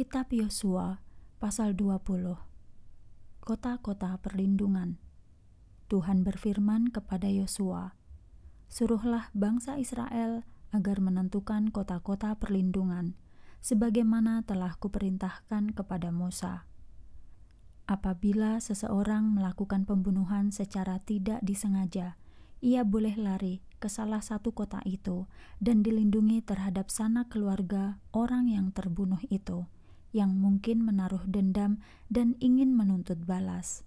Kitab Yosua pasal 20 Kota-kota perlindungan Tuhan berfirman kepada Yosua Suruhlah bangsa Israel agar menentukan kota-kota perlindungan sebagaimana telah kuperintahkan kepada Musa Apabila seseorang melakukan pembunuhan secara tidak disengaja ia boleh lari ke salah satu kota itu dan dilindungi terhadap sanak keluarga orang yang terbunuh itu yang mungkin menaruh dendam dan ingin menuntut balas.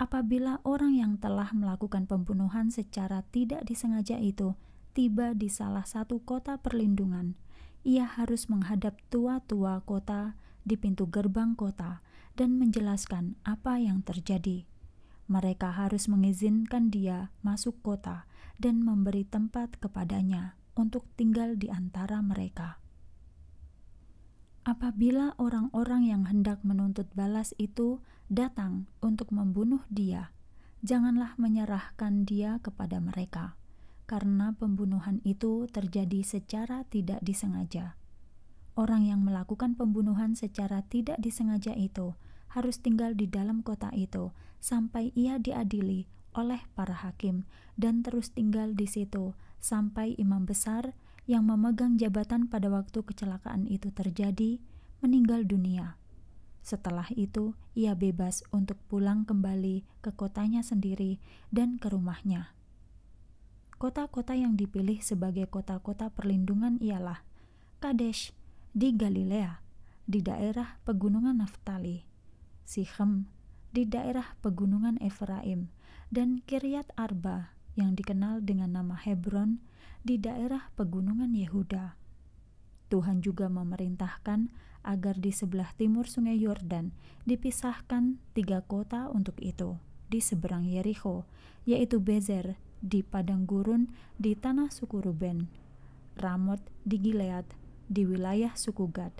Apabila orang yang telah melakukan pembunuhan secara tidak disengaja itu tiba di salah satu kota perlindungan, ia harus menghadap tua-tua kota di pintu gerbang kota dan menjelaskan apa yang terjadi. Mereka harus mengizinkan dia masuk kota dan memberi tempat kepadanya untuk tinggal di antara mereka apabila orang-orang yang hendak menuntut balas itu datang untuk membunuh dia, janganlah menyerahkan dia kepada mereka, karena pembunuhan itu terjadi secara tidak disengaja. Orang yang melakukan pembunuhan secara tidak disengaja itu harus tinggal di dalam kota itu sampai ia diadili oleh para hakim dan terus tinggal di situ sampai imam besar yang memegang jabatan pada waktu kecelakaan itu terjadi meninggal dunia. Setelah itu, ia bebas untuk pulang kembali ke kotanya sendiri dan ke rumahnya. Kota-kota yang dipilih sebagai kota-kota perlindungan ialah Kadesh di Galilea, di daerah pegunungan Naftali, Sichem di daerah pegunungan Efraim, dan Kiryat Arba yang dikenal dengan nama Hebron di daerah pegunungan Yehuda. Tuhan juga memerintahkan agar di sebelah timur Sungai Yordan dipisahkan tiga kota untuk itu di seberang Yeriko, yaitu Bezer di padang gurun di tanah suku Ruben, Ramot di Gilead di wilayah suku Gad,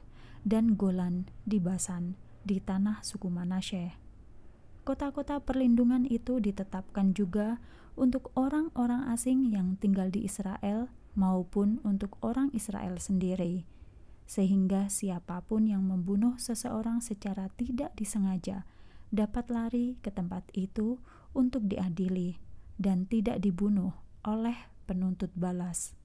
dan Golan di Basan di tanah suku Manasye. Kota-kota perlindungan itu ditetapkan juga untuk orang-orang asing yang tinggal di Israel maupun untuk orang Israel sendiri, sehingga siapapun yang membunuh seseorang secara tidak disengaja dapat lari ke tempat itu untuk diadili dan tidak dibunuh oleh penuntut balas.